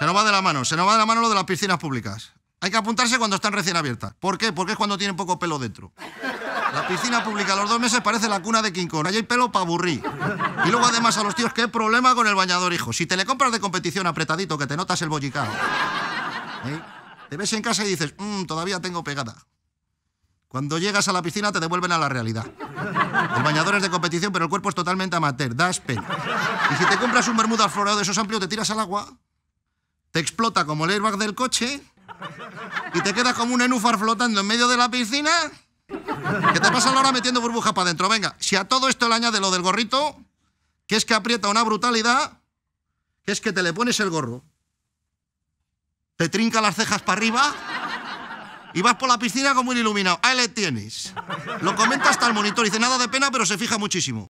Se nos va de la mano, se nos va de la mano lo de las piscinas públicas. Hay que apuntarse cuando están recién abiertas. ¿Por qué? Porque es cuando tienen poco pelo dentro. La piscina pública a los dos meses parece la cuna de King Kong. Allí hay pelo para aburrir. Y luego además a los tíos, qué problema con el bañador, hijo. Si te le compras de competición apretadito, que te notas el bollicado, ¿Eh? Te ves en casa y dices, mm, todavía tengo pegada. Cuando llegas a la piscina te devuelven a la realidad. El bañador es de competición, pero el cuerpo es totalmente amateur. Das pena. Y si te compras un bermuda florado de esos amplios, te tiras al agua te explota como el airbag del coche y te quedas como un enúfar flotando en medio de la piscina que te pasa la hora metiendo burbuja para adentro. Venga, si a todo esto le añade lo del gorrito, que es que aprieta una brutalidad, que es que te le pones el gorro, te trinca las cejas para arriba y vas por la piscina como un iluminado. Ahí le tienes. Lo comenta hasta el monitor. Dice, nada de pena, pero se fija muchísimo.